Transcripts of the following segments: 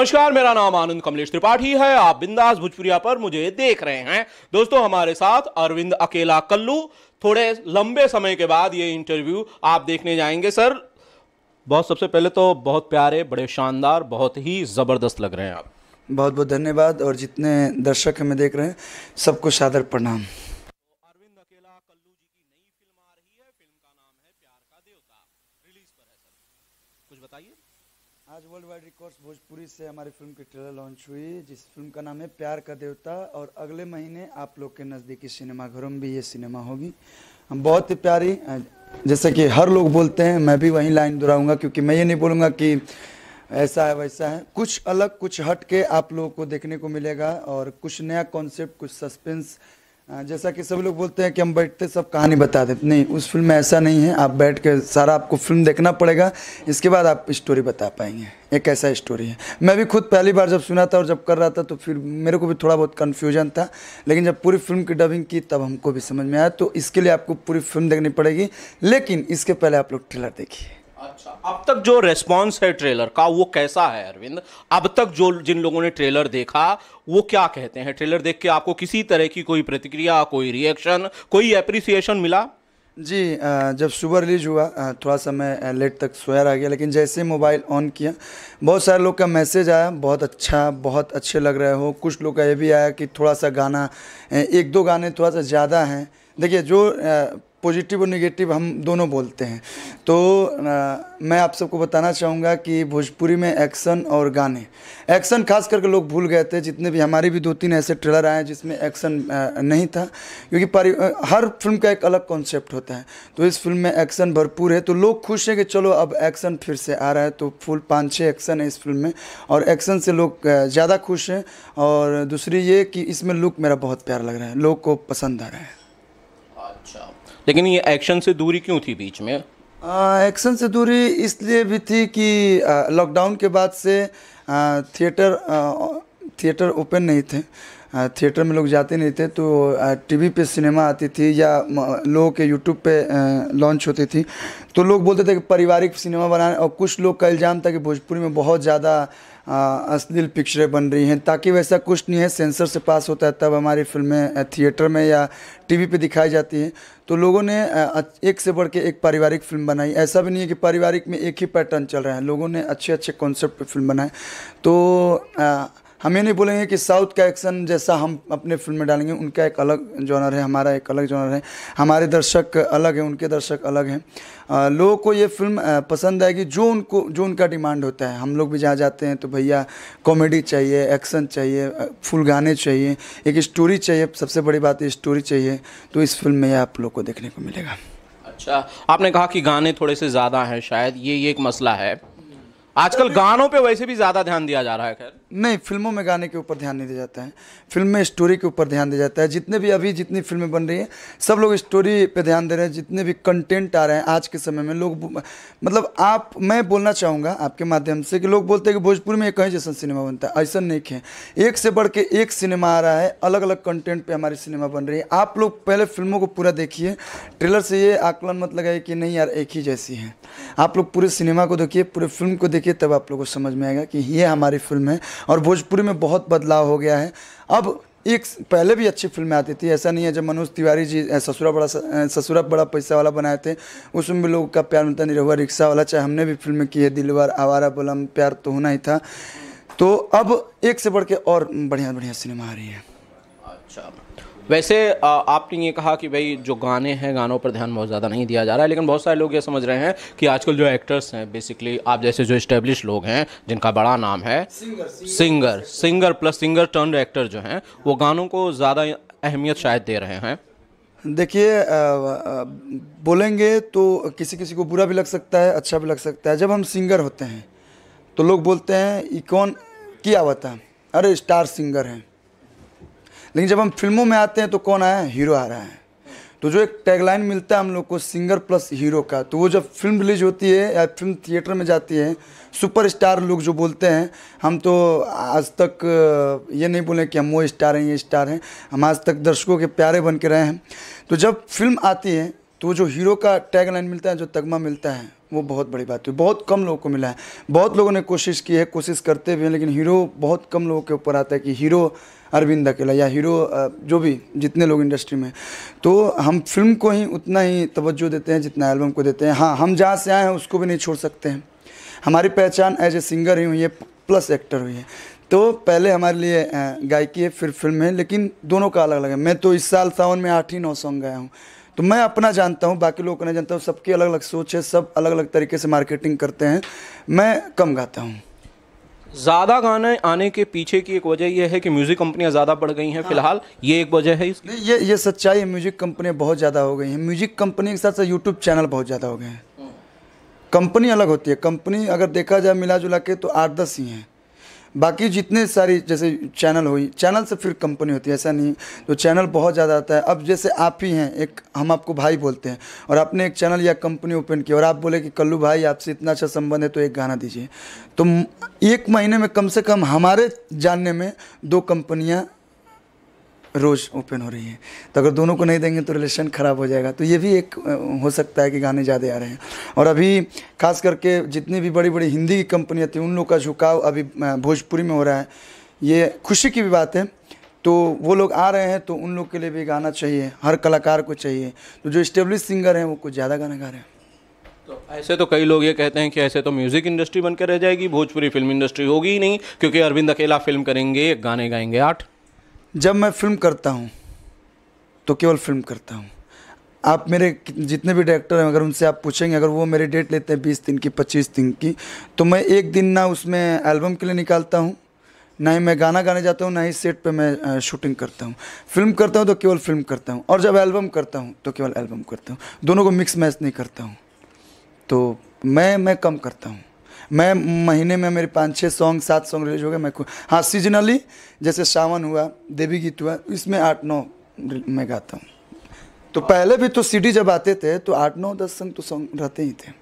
नमस्कार मेरा नाम आनंद कमलेश त्रिपाठी है आप बिंदास भोजपुरिया पर मुझे देख रहे हैं दोस्तों हमारे साथ अरविंद अकेला कल्लू थोड़े लंबे समय के बाद ये इंटरव्यू आप देखने जाएंगे सर बहुत सबसे पहले तो बहुत प्यारे बड़े शानदार बहुत ही ज़बरदस्त लग रहे हैं आप बहुत बहुत धन्यवाद और जितने दर्शक हमें देख रहे हैं सबको सादर प्रणाम वर्ल्ड वाइड रिकॉर्ड्स भोजपुरी से हमारी फिल्म की ट्रेलर लॉन्च हुई जिस फिल्म का नाम है प्यार का देवता और अगले महीने आप लोग के नज़दीकी सिनेमाघरों में भी ये सिनेमा होगी हम बहुत ही प्यारी जैसे कि हर लोग बोलते हैं मैं भी वहीं लाइन दोहराऊंगा क्योंकि मैं ये नहीं बोलूँगा कि ऐसा है वैसा है कुछ अलग कुछ हट के आप लोगों को देखने को मिलेगा और कुछ नया कॉन्सेप्ट कुछ सस्पेंस जैसा कि सभी लोग बोलते हैं कि हम बैठते सब कहानी बता देते नहीं उस फिल्म में ऐसा नहीं है आप बैठ कर सारा आपको फिल्म देखना पड़ेगा इसके बाद आप स्टोरी बता पाएंगे एक ऐसा स्टोरी है मैं भी खुद पहली बार जब सुना था और जब कर रहा था तो फिर मेरे को भी थोड़ा बहुत कन्फ्यूजन था लेकिन जब पूरी फिल्म की डबिंग की तब हमको भी समझ में आया तो इसके लिए आपको पूरी फिल्म देखनी पड़ेगी लेकिन इसके पहले आप लोग ट्रेलर देखिए अच्छा अब तक जो रेस्पॉन्स है ट्रेलर का वो कैसा है अरविंद अब तक जो जिन लोगों ने ट्रेलर देखा वो क्या कहते हैं ट्रेलर देख के आपको किसी तरह की कोई प्रतिक्रिया कोई रिएक्शन कोई अप्रिसिएशन मिला जी जब सुबह रिलीज हुआ थोड़ा सा मैं लेट तक सोया रह गया लेकिन जैसे मोबाइल ऑन किया बहुत सारे लोग का मैसेज आया बहुत अच्छा बहुत अच्छे लग रहे हो कुछ लोग का ये भी आया कि थोड़ा सा गाना एक दो गाने थोड़ा सा ज़्यादा हैं देखिए जो पॉजिटिव और निगेटिव हम दोनों बोलते हैं तो आ, मैं आप सबको बताना चाहूँगा कि भोजपुरी में एक्शन और गाने एक्शन खास करके लोग भूल गए थे जितने भी हमारे भी दो तीन ऐसे ट्रेलर आए हैं जिसमें एक्शन नहीं था क्योंकि हर फिल्म का एक अलग कॉन्सेप्ट होता है तो इस फिल्म में एक्शन भरपूर है तो लोग खुश हैं कि चलो अब एक्शन फिर से आ रहा है तो फुल पाँच छः एक्शन है इस फिल्म में और एक्शन से लोग ज़्यादा खुश हैं और दूसरी ये कि इसमें लुक मेरा बहुत प्यार लग रहा है लोग को पसंद आ रहा है लेकिन ये एक्शन से दूरी क्यों थी बीच में एक्शन से दूरी इसलिए भी थी कि लॉकडाउन के बाद से थिएटर थिएटर ओपन नहीं थे थिएटर में लोग जाते नहीं थे तो टीवी पे सिनेमा आती थी या लोगों के यूट्यूब पे लॉन्च होती थी तो लोग बोलते थे कि पारिवारिक सिनेमा बनाने और कुछ लोग का इल्ज़ाम था कि भोजपुरी में बहुत ज़्यादा अश्लील पिक्चरें बन रही हैं ताकि वैसा कुछ नहीं है सेंसर से पास होता है तब हमारी फिल्में थिएटर में या टीवी पे दिखाई जाती हैं तो लोगों ने एक से बढ़ के एक पारिवारिक फिल्म बनाई ऐसा भी नहीं है कि पारिवारिक में एक ही पैटर्न चल रहा है लोगों ने अच्छे अच्छे कॉन्सेप्ट फिल्म बनाए तो हम ये नहीं बोलेंगे कि साउथ का एक्शन जैसा हम अपने फिल्म में डालेंगे उनका एक अलग जॉनर है हमारा एक अलग जॉनर है हमारे दर्शक अलग हैं उनके दर्शक अलग हैं लोगों को ये फिल्म पसंद आएगी जो उनको जो उनका डिमांड होता है हम लोग भी जहाँ जाते हैं तो भैया कॉमेडी चाहिए एक्शन चाहिए फुल गाने चाहिए एक स्टोरी चाहिए सबसे बड़ी बात स्टोरी चाहिए तो इस फिल्म में आप लोग को देखने को मिलेगा अच्छा आपने कहा कि गाने थोड़े से ज़्यादा हैं शायद ये ये एक मसला है आजकल गानों पे वैसे भी ज़्यादा ध्यान दिया जा रहा है खैर नहीं फिल्मों में गाने के ऊपर ध्यान नहीं दिया जाता है फिल्म में स्टोरी के ऊपर ध्यान दिया जाता है जितने भी अभी जितनी फिल्में बन रही हैं सब लोग स्टोरी पे ध्यान दे रहे हैं जितने भी कंटेंट आ रहे हैं आज के समय में लोग मतलब आप मैं बोलना चाहूँगा आपके माध्यम से कि लोग बोलते हैं कि भोजपुर में कहीं जैसा सिनेमा बनता है ऐसा नहीं है एक से बढ़ के एक सिनेमा आ रहा है अलग अलग कंटेंट पर हमारी सिनेमा बन रही है आप लोग पहले फिल्मों को पूरा देखिए ट्रेलर से ये आकलन मत लगाइए कि नहीं यार एक ही जैसी है आप लोग पूरे सिनेमा को देखिए पूरे फिल्म को देखिए देखिए तब आप लोगों को समझ में आएगा कि ये हमारी फिल्म है और भोजपुरी में बहुत बदलाव हो गया है अब एक पहले भी अच्छी फिल्में आती थी ऐसा नहीं है जब मनोज तिवारी जी ससुरा बड़ा ससुरा बड़ा पैसा वाला बनाए थे उसमें भी लोगों का प्यार मिलता नहीं रहुआ रिक्शा वाला चाहे हमने भी फिल्में की है दिलवार आवारा बलम प्यार तो होना ही था तो अब एक से बढ़ के और बढ़िया बढ़िया सिनेमा आ रही है अच्छा वैसे आपने ये कहा कि भाई जो गाने हैं गानों पर ध्यान बहुत ज़्यादा नहीं दिया जा रहा है लेकिन बहुत सारे लोग ये समझ रहे हैं कि आजकल जो एक्टर्स हैं बेसिकली आप जैसे जो इस्टेब्लिश लोग हैं जिनका बड़ा नाम है singer singer, plus singer turn actor जो हैं वो गानों को ज़्यादा अहमियत शायद दे रहे हैं देखिए बोलेंगे तो किसी किसी को बुरा भी लग सकता है अच्छा भी लग सकता है जब हम सिंगर होते हैं तो लोग बोलते हैं ये कौन किया हुआ था अरे स्टार सिंगर हैं लेकिन जब हम फिल्मों में आते हैं तो कौन आया है हीरो आ रहा है तो जो एक टैगलाइन मिलता है हम लोग को सिंगर प्लस हीरो का तो वो जब फिल्म रिलीज होती है या फिल्म थिएटर में जाती है सुपरस्टार लोग जो बोलते हैं हम तो आज तक ये नहीं बोले कि हम वो स्टार हैं ये स्टार हैं हम आज तक दर्शकों के प्यारे बन के रहे हैं तो जब फिल्म आती है तो जो हीरो का टैगलाइन मिलता है जो तगमा मिलता है वो बहुत बड़ी बात हुई बहुत कम लोगों को मिला है बहुत लोगों ने कोशिश की है कोशिश करते भी हैं लेकिन हीरो बहुत कम लोगों के ऊपर आता है कि हीरो अरविंद अकेला या हीरो जो भी जितने लोग इंडस्ट्री में तो हम फिल्म को ही उतना ही तवज्जो देते हैं जितना एल्बम को देते हैं हाँ हम जहाँ से आए हैं उसको भी नहीं छोड़ सकते हैं हमारी पहचान एज ए सिंगर ही हुई है प्लस एक्टर हुई है तो पहले हमारे लिए गायकी है फिर फिल्म है लेकिन दोनों का अलग अलग है मैं तो इस साल सावन में आठ ही नौ सॉन्ग गाया हूँ तो मैं अपना जानता हूँ बाकी लोगों को नहीं जानता हूँ सबकी अलग अलग सोच है सब अलग अलग तरीके से मार्केटिंग करते हैं मैं कम गाता हूँ ज़्यादा गाने आने के पीछे की एक वजह यह है कि म्यूज़िक कंपनियाँ ज़्यादा बढ़ गई हैं हाँ। फिलहाल ये एक वजह है इसकी ये ये सच्चाई है म्यूज़िक कंपनियाँ बहुत ज़्यादा हो गई हैं म्यूज़िक कंपनी के साथ साथ यूट्यूब चैनल बहुत ज़्यादा हो गए हैं कंपनी हम्म। अलग होती है कंपनी अगर देखा जाए मिला जुला के तो आठ दस ही हैं बाकी जितने सारी जैसे चैनल हुई चैनल से फिर कंपनी होती है ऐसा नहीं तो चैनल बहुत ज़्यादा आता है अब जैसे आप ही हैं एक हम आपको भाई बोलते हैं और आपने एक चैनल या कंपनी ओपन की और आप बोले कि कल्लू भाई आपसे इतना अच्छा संबंध है तो एक गाना दीजिए तो एक महीने में कम से कम हमारे जानने में दो कंपनियाँ रोज़ ओपन हो रही है तो अगर दोनों को नहीं देंगे तो रिलेशन ख़राब हो जाएगा तो ये भी एक हो सकता है कि गाने ज़्यादा आ रहे हैं और अभी खास करके जितनी भी बड़ी बड़ी हिंदी की कंपनियाँ थी उन लोग का झुकाव अभी भोजपुरी में हो रहा है ये खुशी की भी बात है तो वो लोग आ रहे हैं तो उन लोग के लिए भी गाना चाहिए हर कलाकार को चाहिए तो जो इस्टेब्लिश सिंगर हैं वो कुछ ज़्यादा गाना गा रहे हैं तो ऐसे तो कई लोग ये कहते हैं कि ऐसे तो म्यूज़िक इंडस्ट्री बनकर रह जाएगी भोजपुरी फिल्म इंडस्ट्री होगी ही नहीं क्योंकि अरविंद अकेला फिल्म करेंगे गाने गाएंगे आठ जब मैं फिल्म करता हूँ तो केवल फिल्म करता हूँ आप मेरे जितने भी डायरेक्टर हैं अगर उनसे आप पूछेंगे अगर वो मेरी डेट लेते हैं बीस दिन की पच्चीस दिन की तो मैं एक दिन ना उसमें एल्बम के लिए निकालता हूँ ना ही मैं गाना गाने जाता हूँ ना ही सेट पे मैं शूटिंग करता हूँ फिल्म करता हूँ तो केवल फिल्म करता हूँ और जब एल्बम करता हूँ तो केवल एल्बम करता हूँ दोनों को मिक्स मैच नहीं करता हूँ तो मैं मैं कम करता हूँ मैं महीने में मेरे पाँच छः सॉन्ग सात सॉन्ग रिलीज हो गए मैं हाँ सीजनली जैसे सावन हुआ देवी गीत हुआ इसमें आठ नौ मैं गाता हूँ तो पहले भी तो सीडी जब आते थे तो आठ नौ दस संग तो सॉन्ग रहते ही थे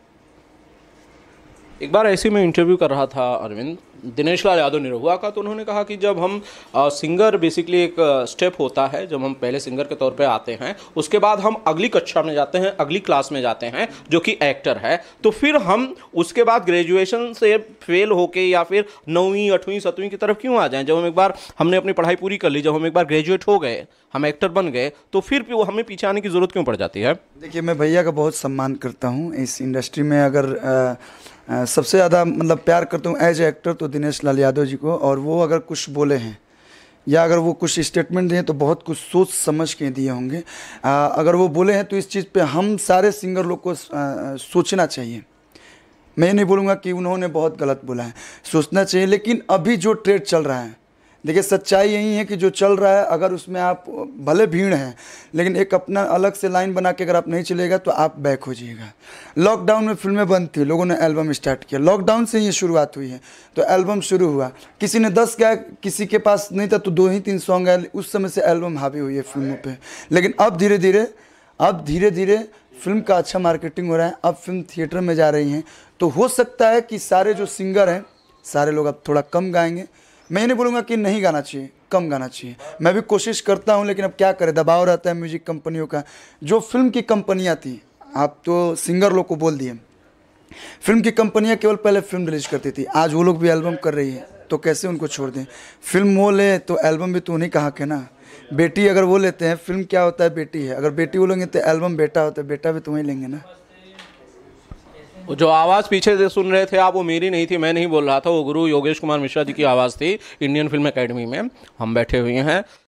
एक बार ऐसे में इंटरव्यू कर रहा था अरविंद दिनेश लाल यादव निरहुआ का तो उन्होंने कहा कि जब हम आ, सिंगर बेसिकली एक स्टेप होता है जब हम पहले सिंगर के तौर पे आते हैं उसके बाद हम अगली कक्षा में जाते हैं अगली क्लास में जाते हैं जो कि एक्टर है तो फिर हम उसके बाद ग्रेजुएशन से फेल होके या फिर नौवीं आठवीं सतवीं की तरफ क्यों आ जाएं जब हम एक बार हमने अपनी पढ़ाई पूरी कर ली जब हम एक बार ग्रेजुएट हो गए हम एक्टर बन गए तो फिर भी हमें पीछे आने की ज़रूरत क्यों पड़ जाती है देखिए मैं भैया का बहुत सम्मान करता हूँ इस इंडस्ट्री में अगर आ, सबसे ज़्यादा मतलब प्यार करता हूँ एज एक्टर तो दिनेश लाल यादव जी को और वो अगर कुछ बोले हैं या अगर वो कुछ स्टेटमेंट दें तो बहुत कुछ सोच समझ के दिए होंगे आ, अगर वो बोले हैं तो इस चीज़ पे हम सारे सिंगर लोग को आ, सोचना चाहिए मैं नहीं बोलूँगा कि उन्होंने बहुत गलत बोला है सोचना चाहिए लेकिन अभी जो ट्रेड चल रहा है देखिए सच्चाई यही है कि जो चल रहा है अगर उसमें आप भले भीड़ हैं लेकिन एक अपना अलग से लाइन बना के अगर आप नहीं चलेगा तो आप बैक हो जाइएगा लॉकडाउन में फिल्में बंद थी लोगों ने एल्बम स्टार्ट किया लॉकडाउन से ही शुरुआत हुई है तो एल्बम शुरू हुआ किसी ने दस गाया किसी के पास नहीं था तो दो ही तीन सॉन्ग आए उस समय से एल्बम हावी हुई है फिल्मों पर लेकिन अब धीरे धीरे अब धीरे धीरे फिल्म का अच्छा मार्केटिंग हो रहा है अब फिल्म थिएटर में जा रही हैं तो हो सकता है कि सारे जो सिंगर हैं सारे लोग अब थोड़ा कम गाएंगे मैं नहीं बोलूँगा कि नहीं गाना चाहिए कम गाना चाहिए मैं भी कोशिश करता हूँ लेकिन अब क्या करें दबाव रहता है म्यूजिक कंपनियों का जो फिल्म की कंपनियाँ थी आप तो सिंगर लोग को बोल दिए फिल्म की कंपनियाँ केवल पहले फिल्म रिलीज करती थी आज वो लोग भी एल्बम कर रही है तो कैसे उनको छोड़ दें फिल्म वो ले तो एल्बम भी तो उन्हीं कहा के ना बेटी अगर वो लेते हैं फिल्म क्या होता है बेटी है अगर बेटी वो लेंगे तो एल्बम बेटा होता है बेटा भी तो वहीं लेंगे ना जो आवाज़ पीछे से सुन रहे थे आप वो मेरी नहीं थी मैं नहीं बोल रहा था वो गुरु योगेश कुमार मिश्रा जी की आवाज़ थी इंडियन फिल्म अकेडमी में हम बैठे हुए हैं